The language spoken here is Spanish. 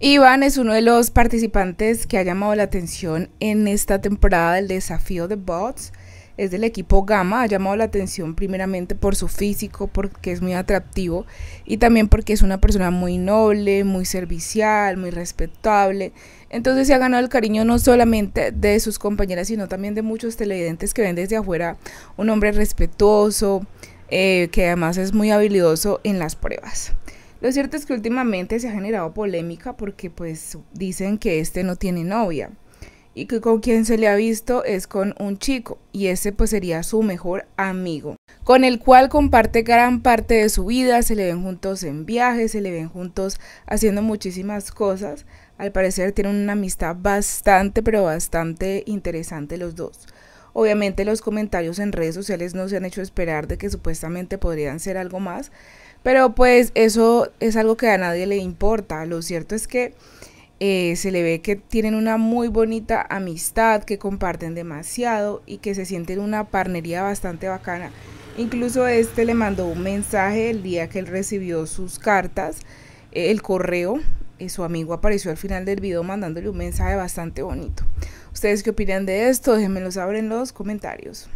Iván es uno de los participantes que ha llamado la atención en esta temporada del desafío de bots. Es del equipo Gama, ha llamado la atención primeramente por su físico, porque es muy atractivo y también porque es una persona muy noble, muy servicial, muy respetable. Entonces se ha ganado el cariño no solamente de sus compañeras, sino también de muchos televidentes que ven desde afuera un hombre respetuoso, eh, que además es muy habilidoso en las pruebas. Lo cierto es que últimamente se ha generado polémica porque pues dicen que este no tiene novia y que con quien se le ha visto es con un chico y ese pues sería su mejor amigo, con el cual comparte gran parte de su vida, se le ven juntos en viajes, se le ven juntos haciendo muchísimas cosas, al parecer tienen una amistad bastante pero bastante interesante los dos. Obviamente los comentarios en redes sociales no se han hecho esperar de que supuestamente podrían ser algo más, pero pues eso es algo que a nadie le importa. Lo cierto es que eh, se le ve que tienen una muy bonita amistad, que comparten demasiado y que se sienten una parnería bastante bacana. Incluso este le mandó un mensaje el día que él recibió sus cartas, eh, el correo y eh, su amigo apareció al final del video mandándole un mensaje bastante bonito. ¿Ustedes qué opinan de esto? Déjenmelo saber en los comentarios.